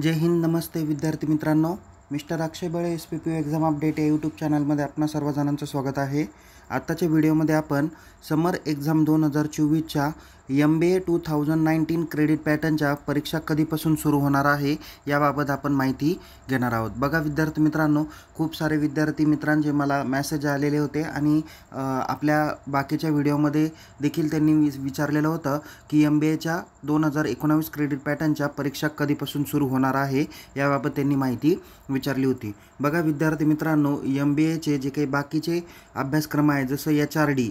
जय हिंद नमस्ते विद्यार्थी मित्रांनो mister Akshay Bade S P P exam update या यूट्यूब चैनल चॅनलमध्ये अपना सर्वजणांचं स्वागत है आहे वीडियो व्हिडिओमध्ये अपन समर एक्झाम दोन हजार चोवीसच्या M B A two thousand nineteen credit पॅटर्नच्या परीक्षा कधीपासून सुरू हो रहा है यबत अपन महति घेणार आहोत बघा विद्यार्थी मित्रांनो खूप सारे विद्यार्थी मित्रांचे माला मैसेज आलेले होते आणि आपल्या बाकीच्या व्हिडिओमध्ये देखील त्यांनी विचारलेलं होतं की एम बी एच्या दोन हजार एकोणावीस क्रेडिट पॅटर्नच्या परीक्षा कधीपासून सुरू हो रहा है यबत माहिती विचार होती बघा विद्यार्थी मित्रांनो एम बी एचे जे कहीं बाकी अभ्यासक्रम है जस एच आर डी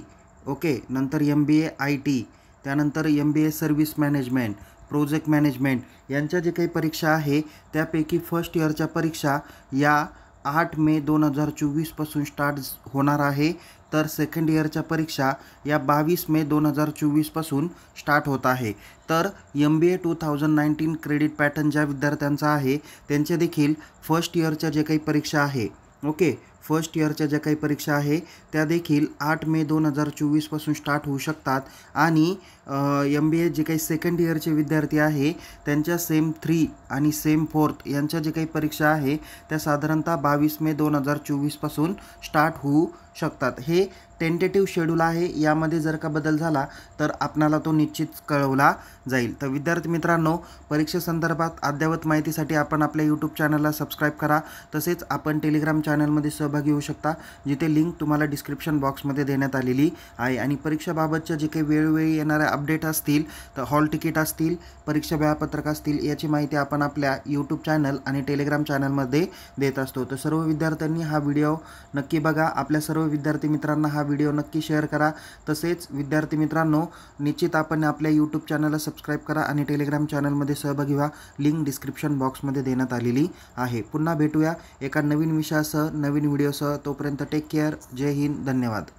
ओके नर M B A I T कनर M B A service management project management यांच्या जे काही परीक्षा है त्यापैकी फर्स्ट इयरच्या परीक्षा या आठ मे दोन हजार चोवीसपासून स्टार्ट होणार आहे तर सेकंड इयरच्या परीक्षा या बावीस मे दोन हजार चोवीसपासून स्टार्ट होत आहे तर M B A two thousand nineteen credit pattern ज्यादा विद्यार्थ्यांचा आहे त्यांचे देखील फर्स्ट इयरच्या जे काही परीक्षा है ओके फर्स्ट इयरच्या ज्या काही परीक्षा आहे त्या देखील आठ मे दोन हजार चोवीसपासून स्टार्ट होऊ शकतात आणि एम बी ए जे काही सेकंड इयरचे विद्यार्थी आहे त्यांच्या सेम थ्री आणि सेम फोर्थ यांच्या जे काही परीक्षा आहे त्या साधारणतः बावीस मे दोन हजार चोवीसपासून स्टार्ट होऊ शकतात हे टेंटेटिव्ह शेड्यूल आहे यामध्ये जर का बदल झाला तर आपणाला तो निश्चित कळवला जाईल तर विद्यार्थी मित्रांनो परीक्षेसंदर्भात अद्ययावत माहितीसाठी आपण आपल्या यूट्यूब चॅनलला सबस्क्राईब करा तसेच आपण टेलिग्राम चॅनलमध्ये सब सहभागी होऊ जिथे लिंक तुम्हाला डिस्क्रिप्शन बॉक्समध्ये देण्यात आलेली आहे आणि जे काही वेळोवेळी अपडेट असतील तर हॉल तिकीट असतील परीक्षा वेळापत्रक असतील याची माहिती आपण यूट्यूब चॅनल आणि टेलिग्राम चॅनलमध्ये देत असतो तर सर्व विद्यार्थ्यांनी हा वीडियो नक्की बघा आपल्या सर्व विद्यार्थी मित्रांना हा व्हिडिओ नक्की शेअर करा तसेच विद्यार्थी मित्रांनो निश्चित अपने अपने यूट्यूब चैनल सब्सक्राइब करा आणि टेलिग्राम चॅनलमध्ये सहभागी व्हा लिंक डिस्क्रिप्शन बॉक्समध्ये देण्यात आलेली आहे पुन्हा भेटूया एका नवीन विषयासह नवीन व्हिडिओ व्हिडिओसह तोपर्यंत टेक केयर जय हिंद धन्यवाद